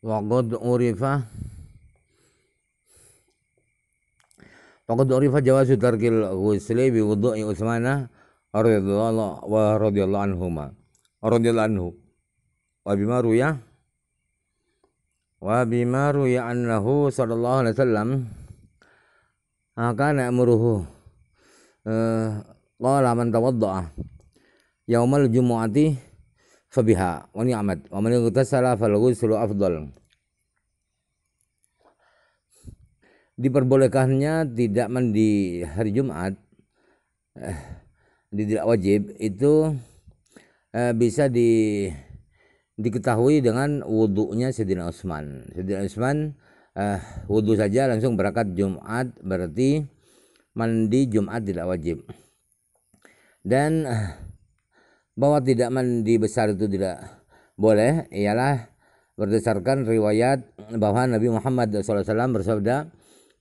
Waqad urifa Waqad urifa jawazu tarkil ghusli bi wudu'i Utsmana radhiyallahu wa radhiyallahu anhuma. Radhiyallahu anhu. Wa bima ruya wa bima ruya annahu sallallahu alaihi wasallam kana amruhu eh, qala man tawadda'a yaumal jumu'ati fabiha wa ni'mat wa man ightasala fal ghuslu afdal diperbolehkannya tidak mandi hari Jumat eh, tidak wajib itu eh, bisa di diketahui dengan wudhunya Sayyidina Utsman. Sayyidina Utsman eh, wudhu saja langsung berangkat Jumat berarti mandi Jumat tidak wajib. Dan eh, bahwa tidak mandi besar itu tidak boleh ialah berdasarkan riwayat bahwa Nabi Muhammad SAW bersabda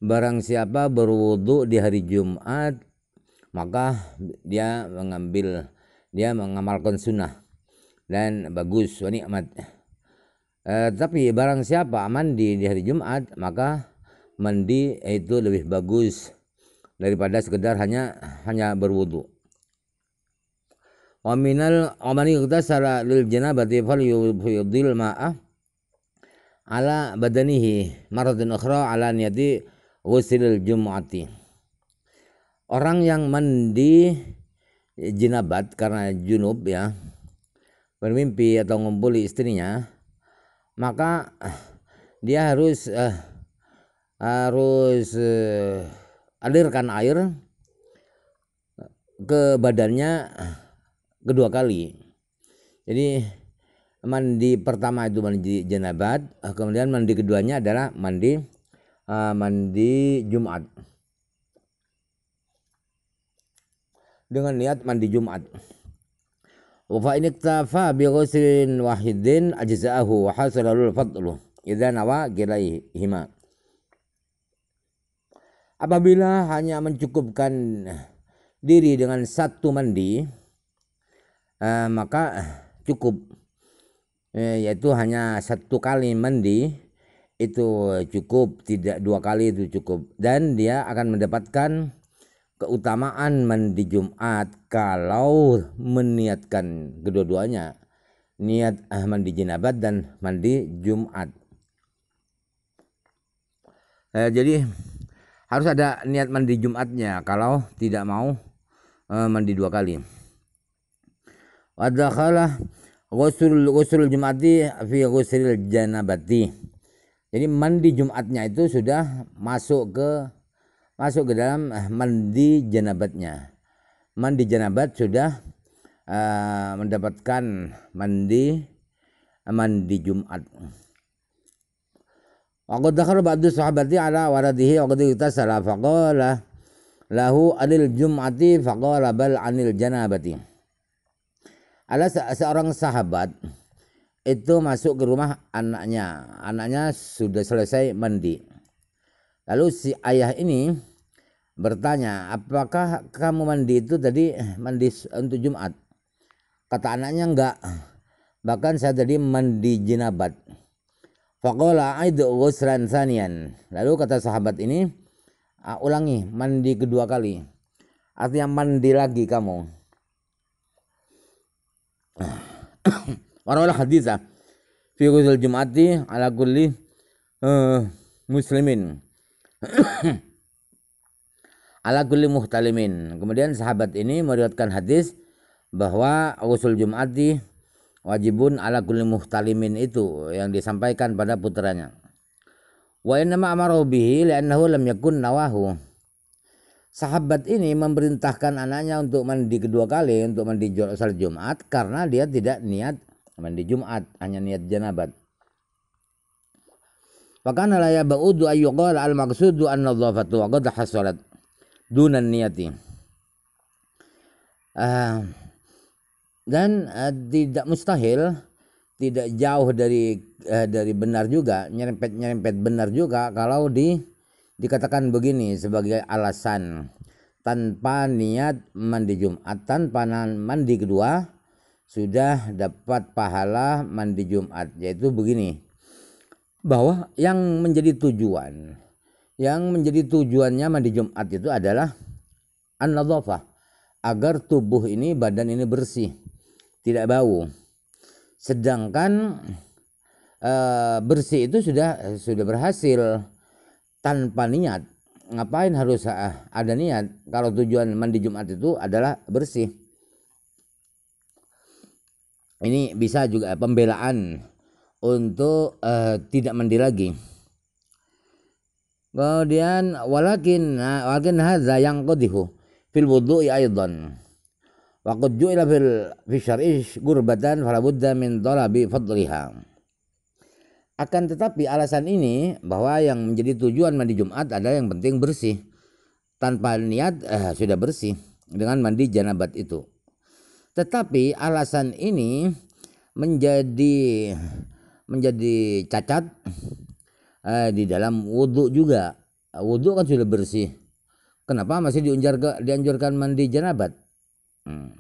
barang siapa berwudu di hari Jumat maka dia mengambil dia mengamalkan sunnah dan bagus wa nikmat eh, tapi barang siapa mandi di hari Jumat maka mandi itu lebih bagus daripada sekedar hanya hanya berwudu wa minal amani yughtasala lil janabati falyudhil ma'a ala badanihi maradun ukhra ala niyati wusilil jumati. orang yang mandi jinabat karena junub ya bermimpi atau ngumpuli istrinya maka eh, dia harus eh, harus eh, alirkan air ke badannya eh, kedua kali. Jadi mandi pertama itu mandi janabat, eh, kemudian mandi keduanya adalah mandi uh, mandi Jumat. Dengan niat mandi Jumat. Wa fa in bi ghuslin wahidin ajza'ahu wa hasalul fadlu idza nawa hima. Apabila hanya mencukupkan diri dengan satu mandi, eh, maka eh, cukup eh, yaitu hanya satu kali mandi itu cukup tidak dua kali itu cukup dan dia akan mendapatkan keutamaan mandi Jumat kalau meniatkan kedua-duanya niat eh, mandi jenabat dan mandi Jumat eh, jadi harus ada niat mandi Jumatnya kalau tidak mau eh, mandi dua kali Wadakhalah gosul gosul jumati fi jana janabati. Jadi mandi Jumatnya itu sudah masuk ke masuk ke dalam eh, mandi janabatnya. Mandi janabat sudah uh, mendapatkan mandi eh, mandi Jumat. Waqad dakhala bati sahabati ala waradihi waktu kita salah fakola lahu anil jum'ati fakola bal anil janabati ada seorang sahabat itu masuk ke rumah anaknya. Anaknya sudah selesai mandi. Lalu si ayah ini bertanya, "Apakah kamu mandi itu tadi mandi untuk Jumat?" Kata anaknya, "Enggak. Bahkan saya tadi mandi jinabat." Fakola aidu ghuslan sanian. Lalu kata sahabat ini, "Ulangi mandi kedua kali." Artinya mandi lagi kamu Warawal haditha ah. fi ghusl jum'ati ala kulli eh, muslimin. ala kulli muhtalimin. Kemudian sahabat ini meriwayatkan hadis bahwa ghusl jum'ati wajibun ala kulli muhtalimin itu yang disampaikan pada putranya. Wa innama amaru bihi li'annahu lam yakun nawahu sahabat ini memerintahkan anaknya untuk mandi kedua kali untuk mandi salat Jumat karena dia tidak niat mandi Jumat hanya niat janabat Fakana la yabaudu ayyuqal al maqsudu an nadhafatu wa qad hasalat dunan niyati. Uh, ah, dan uh, tidak mustahil tidak jauh dari uh, dari benar juga nyerempet nyerempet benar juga kalau di dikatakan begini sebagai alasan tanpa niat mandi Jumat tanpa mandi kedua sudah dapat pahala mandi Jumat yaitu begini bahwa yang menjadi tujuan yang menjadi tujuannya mandi Jumat itu adalah an agar tubuh ini badan ini bersih tidak bau sedangkan e, bersih itu sudah sudah berhasil tanpa niat ngapain harus ah, ah, ada niat kalau tujuan mandi Jumat itu adalah bersih ini bisa juga pembelaan untuk uh, tidak mandi lagi kemudian walakin ah, walakin haza yang kodihu fil wudhu aidan wa wakudju ju'ila fil fi syar'i gurbatan falabudda min talabi fadliha akan tetapi alasan ini bahwa yang menjadi tujuan mandi Jumat adalah yang penting bersih. Tanpa niat eh, sudah bersih dengan mandi janabat itu. Tetapi alasan ini menjadi menjadi cacat eh, di dalam wudhu juga. Wudhu kan sudah bersih. Kenapa masih diunjar dianjurkan mandi janabat? Hmm.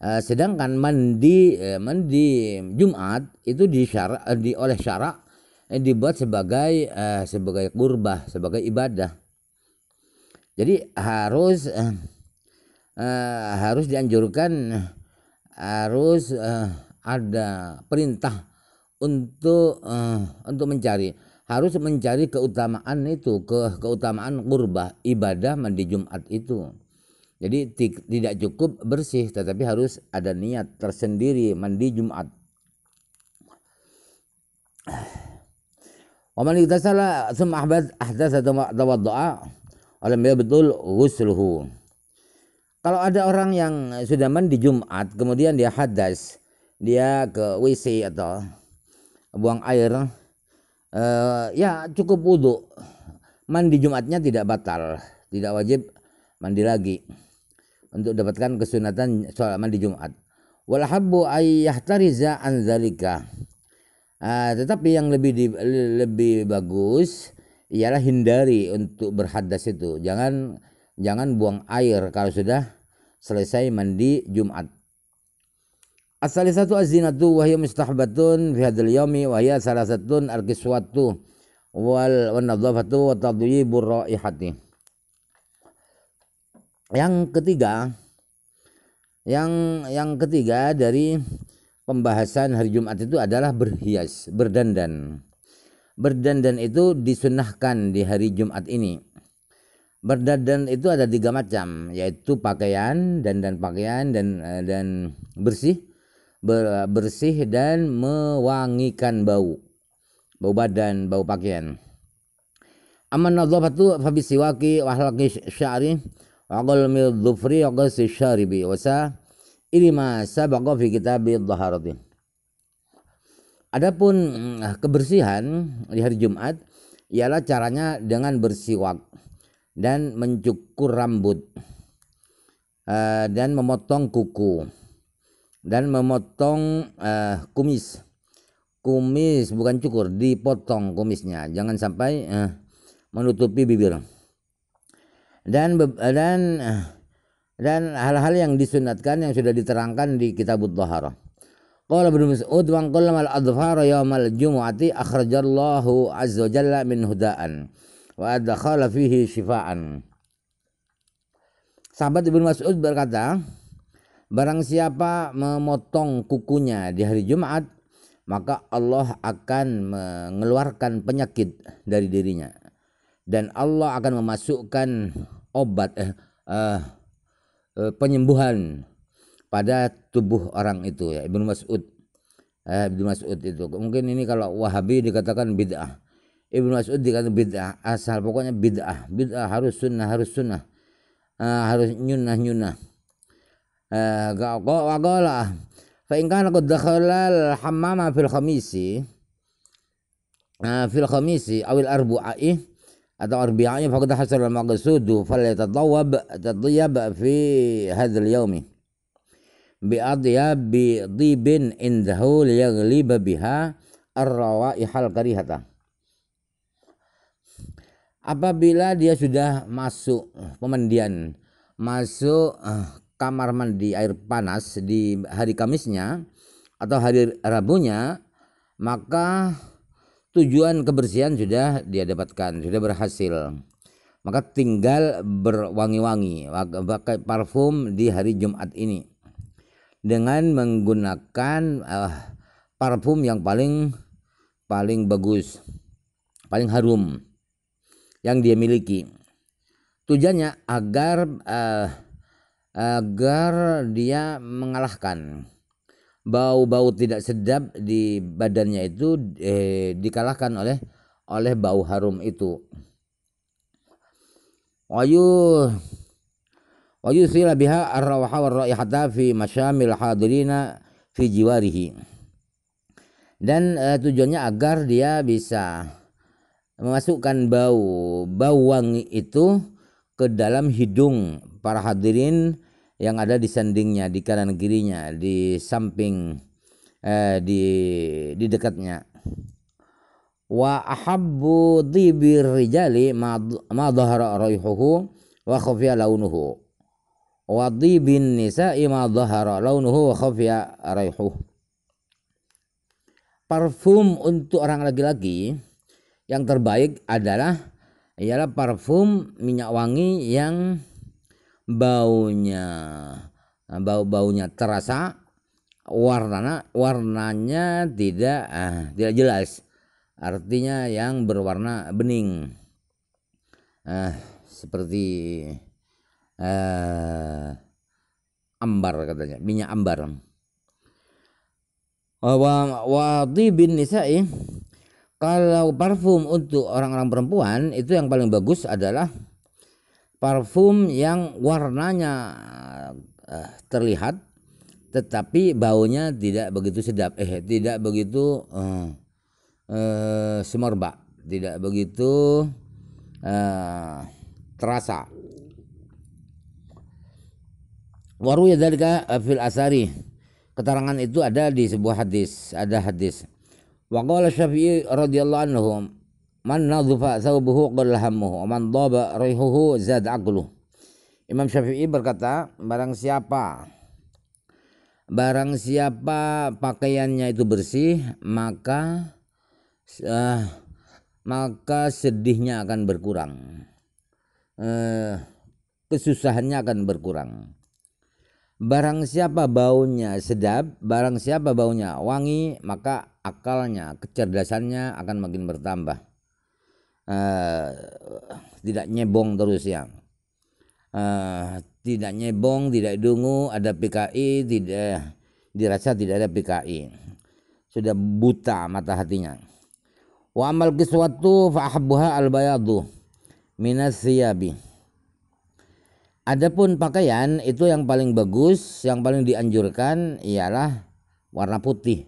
Eh, sedangkan mandi eh, mandi Jumat itu di syara, eh, di oleh syarak eh, dibuat sebagai eh, sebagai kurbah sebagai ibadah jadi harus eh, eh, harus dianjurkan harus eh, ada perintah untuk eh, untuk mencari harus mencari keutamaan itu ke keutamaan kurbah ibadah mandi Jumat itu jadi tidak cukup bersih tetapi harus ada niat tersendiri mandi Jumat. man iktasala tsumma ahbad ahdatsa tawaddu'a alam ya betul ghusluhu. Kalau ada orang yang sudah mandi Jumat kemudian dia hadas, dia ke WC atau buang air eh, ya cukup wudhu mandi Jumatnya tidak batal tidak wajib mandi lagi untuk dapatkan kesunatan sholat mandi Jumat. Walhabu habbu ayyahtariza an zalika. Ah, tetapi yang lebih di, lebih bagus ialah hindari untuk berhadas itu. Jangan jangan buang air kalau sudah selesai mandi Jumat. as satu azina tu wahyu mustahbatun fi hadzal yawmi wa hiya salasatun al-kiswatu wal wa nadhafatu wa tadhyibur yang ketiga yang yang ketiga dari pembahasan hari Jumat itu adalah berhias, berdandan. Berdandan itu disunahkan di hari Jumat ini. Berdandan itu ada tiga macam, yaitu pakaian, dan pakaian dan eh, dan bersih, bersih dan mewangikan bau, bau badan, bau pakaian. Aman nadhafatu fa Waki wa sya'ri Waqal mil dhufri agus syaribi wasa ini masa baqa fi kitab dhaharatin. Adapun mm, kebersihan di hari Jumat ialah caranya dengan bersiwak dan mencukur rambut eh, dan memotong kuku dan memotong eh, kumis. Kumis bukan cukur, dipotong kumisnya. Jangan sampai eh, menutupi bibir dan dan dan hal-hal yang disunatkan yang sudah diterangkan di kitabut dhaharah. Qala Ibnu Mas'ud wa mal adfara yaumal jumu'ati akhrajallahu azza jalla min hudaan wa adkhala fihi syifaan. Sahabat Ibnu Mas'ud berkata, barang siapa memotong kukunya di hari Jumat, maka Allah akan mengeluarkan penyakit dari dirinya dan Allah akan memasukkan obat eh, eh, eh, penyembuhan pada tubuh orang itu ya Ibnu Mas'ud eh, Ibnu Mas'ud itu mungkin ini kalau Wahabi dikatakan bid'ah Ibnu Mas'ud dikatakan bid'ah asal pokoknya bid'ah bid'ah harus sunnah harus sunnah eh, harus nyunnah nyunnah eh, gak kok wagola fa in kana qad dakhala al hammama fil khamisi eh, fil khamisi awil arba'ih atau arbi'ahnya faqad hasal al-maqsudu falyatadawwab tadiyab fi hadzal yaumi bi adyab bi dibin indahu liyaghliba biha ar-rawaihal karihata apabila dia sudah masuk pemandian masuk eh, kamar mandi air panas di hari Kamisnya atau hari Rabunya maka tujuan kebersihan sudah dia dapatkan, sudah berhasil. Maka tinggal berwangi-wangi, pakai parfum di hari Jumat ini dengan menggunakan uh, parfum yang paling paling bagus, paling harum yang dia miliki. Tujuannya agar uh, agar dia mengalahkan bau-bau tidak sedap di badannya itu eh, dikalahkan oleh oleh bau harum itu. Wayu wayu sila biha arwaha wa raihata fi masyamil hadirina fi jiwarihi. Dan eh, tujuannya agar dia bisa memasukkan bau bau wangi itu ke dalam hidung para hadirin yang ada di sandingnya, di kanan kirinya, di samping eh, di di dekatnya. Wa ahabbu dhibir rijali ma dhahara raihuhu wa khafiya launuhu. Wa dhibin nisa'i ma dhahara launuhu wa khafiya raihuhu. Parfum untuk orang laki-laki yang terbaik adalah ialah parfum minyak wangi yang baunya nya bau baunya terasa warna warnanya tidak ah, tidak jelas artinya yang berwarna bening ah, seperti eh, ambar katanya minyak ambar wa wati bin nisa'i kalau parfum untuk orang-orang perempuan itu yang paling bagus adalah parfum yang warnanya uh, terlihat tetapi baunya tidak begitu sedap eh tidak begitu uh, eh, uh, eh, semerbak tidak begitu uh, terasa ya dari fil asari keterangan itu ada di sebuah hadis ada hadis wa syafi'i radhiyallahu anhu Man nadhufa thawbuhu qalla hammuhu, man dhaba rihuhu zad aqluh. Imam Syafi'i berkata, barang siapa barang siapa pakaiannya itu bersih, maka uh, maka sedihnya akan berkurang. Uh, kesusahannya akan berkurang. Barang siapa baunya sedap, barang siapa baunya wangi, maka akalnya, kecerdasannya akan makin bertambah. Eh, tidak nyebong terus ya uh, tidak nyebong tidak dungu ada PKI tidak eh, dirasa tidak ada PKI sudah buta mata hatinya wa amal kiswatu fa al bayadu minas siyabi Adapun pakaian itu yang paling bagus, yang paling dianjurkan ialah warna putih.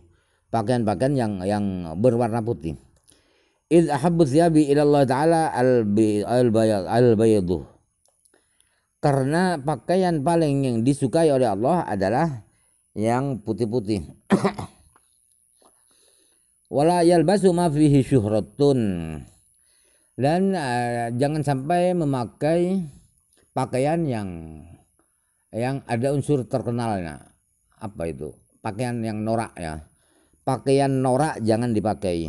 Pakaian-pakaian yang yang berwarna putih id ahabbu thiyabi ila taala al al bayadu karena pakaian paling yang disukai oleh Allah adalah yang putih-putih wala yalbasu ma fihi syuhratun dan uh, jangan sampai memakai pakaian yang yang ada unsur terkenalnya apa itu pakaian yang norak ya pakaian norak jangan dipakai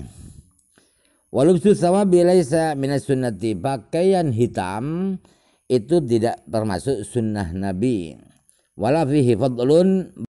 Walubsu sawabi laisa minas sunnati. Pakaian hitam itu tidak termasuk sunnah Nabi. Walafihi fadlun